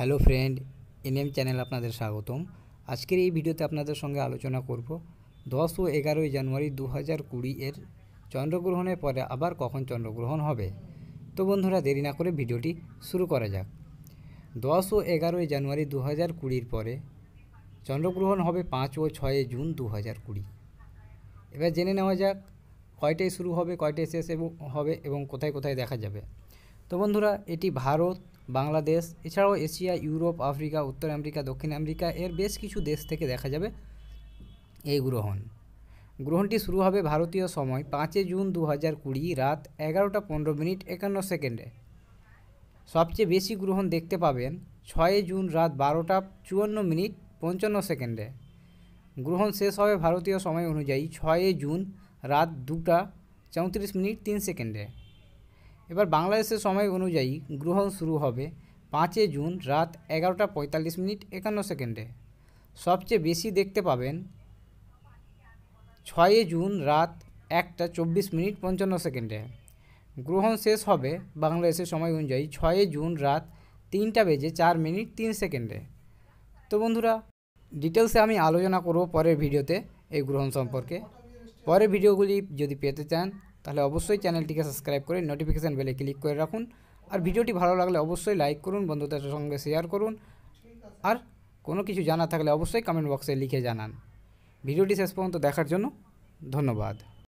hello friend NM channel আপনাদের স্বাগতম আজকের এই ভিডিওতে আপনাদের সঙ্গে আলোচনা করব দশ ও এগারোই জানুয়ারি দু হাজার কুড়ি এর চন্দ্রগ্রহণের পরে আবার কখন চন্দ্রগ্রহণ হবে তো বন্ধুরা দেরি না করে ভিডিওটি শুরু করা যাক দশ ও এগারোই জানুয়ারি দু হাজার কুড়ির পরে চন্দ্রগ্রহণ হবে পাঁচ ও ছয় জুন দু হাজার কুড়ি এবার জেনে নেওয়া যাক কয়টায় শুরু হবে কয়টায় শেষ হবে এবং কোথায় কোথায় দেখা যাবে তো বন্ধুরা এটি ভারত বাংলাদেশ এছাড়াও এশিয়া ইউরোপ আফ্রিকা উত্তর আমেরিকা দক্ষিণ আমেরিকা এর বেশ কিছু দেশ থেকে দেখা যাবে এই গ্রহণ গ্রহণটি শুরু হবে ভারতীয় সময় পাঁচই জুন দু হাজার কুড়ি রাত এগারোটা পনেরো মিনিট একান্ন সেকেন্ডে সবচেয়ে বেশি গ্রহণ দেখতে পাবেন ছয়ই জুন রাত বারোটা চুয়ান্ন মিনিট পঞ্চান্ন সেকেন্ডে গ্রহণ শেষ হবে ভারতীয় সময় অনুযায়ী ছয়ই জুন রাত দুটা চৌত্রিশ মিনিট তিন সেকেন্ডে এবার বাংলাদেশের সময় অনুযায়ী গ্রহণ শুরু হবে পাঁচই জুন রাত এগারোটা পঁয়তাল্লিশ মিনিট একান্ন সেকেন্ডে সবচেয়ে বেশি দেখতে পাবেন ছয়ে জুন রাত একটা চব্বিশ মিনিট পঞ্চান্ন সেকেন্ডে গ্রহণ শেষ হবে বাংলাদেশের সময় অনুযায়ী ছয়ে জুন রাত তিনটা বেজে চার মিনিট তিন সেকেন্ডে তো বন্ধুরা ডিটেলসে আমি আলোচনা করব পরের ভিডিওতে এই গ্রহণ সম্পর্কে পরের ভিডিওগুলি যদি পেতে চান তাহলে অবশ্যই চ্যানেলটিকে সাবস্ক্রাইব করে নোটিফিকেশান বেলে ক্লিক করে রাখুন আর ভিডিওটি ভালো লাগলে অবশ্যই লাইক করুন বন্ধুদের সঙ্গে শেয়ার করুন আর কোনো কিছু জানা থাকলে অবশ্যই কমেন্ট বক্সে লিখে জানান ভিডিওটি শেষ পর্যন্ত দেখার জন্য ধন্যবাদ